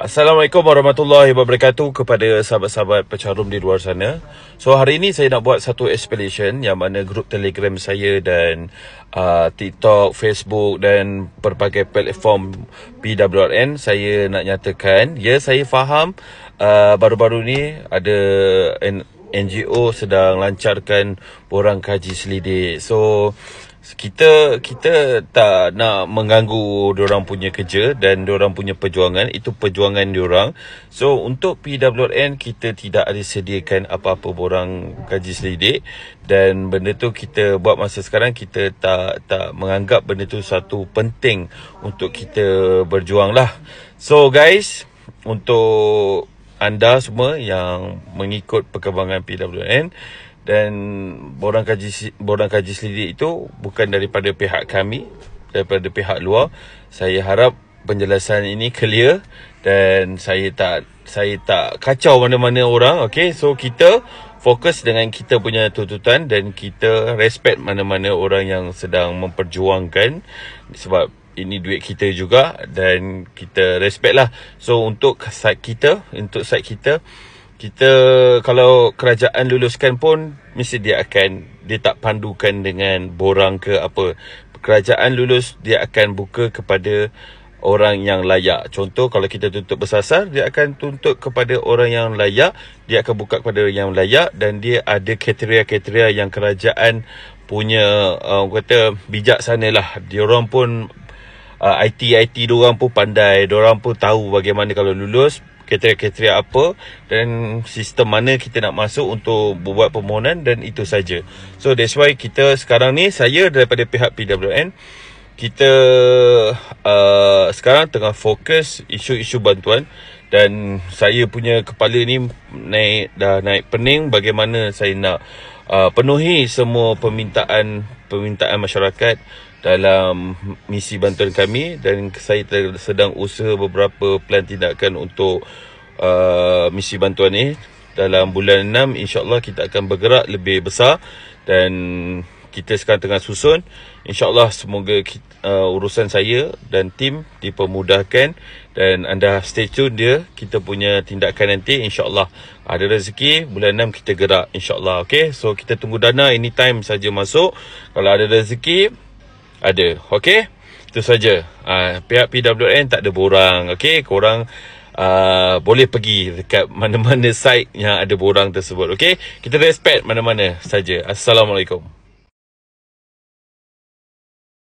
Assalamualaikum warahmatullahi wabarakatuh kepada sahabat-sahabat pecarum di luar sana. So hari ini saya nak buat satu explanation yang mana grup Telegram saya dan uh, TikTok, Facebook dan berbagai platform PWRN saya nak nyatakan. Ya, saya faham uh, baru-baru ni ada NGO sedang lancarkan borang kaji selidik. So kita kita tak nak mengganggu diorang punya kerja dan diorang punya perjuangan itu perjuangan diorang. So untuk PWN kita tidak ada sediakan apa-apa borang kaji selidik dan benda tu kita buat masa sekarang kita tak tak menganggap benda tu satu penting untuk kita berjuang lah. So guys untuk anda semua yang mengikut perkembangan PWN dan borang kaji borang kaji selidik itu bukan daripada pihak kami daripada pihak luar saya harap penjelasan ini clear dan saya tak saya tak kacau mana-mana orang okey so kita fokus dengan kita punya tuntutan dan kita respect mana-mana orang yang sedang memperjuangkan sebab ini duit kita juga dan kita respect lah. So untuk side kita, untuk side kita, kita kalau kerajaan luluskan pun mesti dia akan dia tak pandukan dengan borang ke apa. Kerajaan lulus dia akan buka kepada orang yang layak. Contoh kalau kita tuntut bersasar, dia akan tuntut kepada orang yang layak, dia akan buka kepada orang yang layak dan dia ada kriteria-kriteria yang kerajaan punya uh, kata bijak sanalah. Dia orang pun uh, IT IT diorang pun pandai diorang pun tahu bagaimana kalau lulus kriteria-kriteria apa dan sistem mana kita nak masuk untuk buat permohonan dan itu saja. So that's why kita sekarang ni saya daripada pihak PWN kita uh, sekarang tengah fokus isu-isu bantuan dan saya punya kepala ni naik dah naik pening bagaimana saya nak uh, penuhi semua permintaan permintaan masyarakat dalam misi bantuan kami dan saya sedang usaha beberapa plan tindakan untuk uh, misi bantuan ini dalam bulan 6 insyaallah kita akan bergerak lebih besar dan kita sekarang tengah susun InsyaAllah semoga kita, uh, urusan saya dan tim dipermudahkan Dan anda stay tune dia Kita punya tindakan nanti InsyaAllah ada rezeki Bulan 6 kita gerak InsyaAllah okay? So kita tunggu dana anytime saja masuk Kalau ada rezeki Ada Okay itu saja. Uh, pihak PWN tak ada borang. okay. korang uh, boleh pergi dekat mana-mana site yang ada borang tersebut. Okay, kita respect mana-mana saja. Assalamualaikum.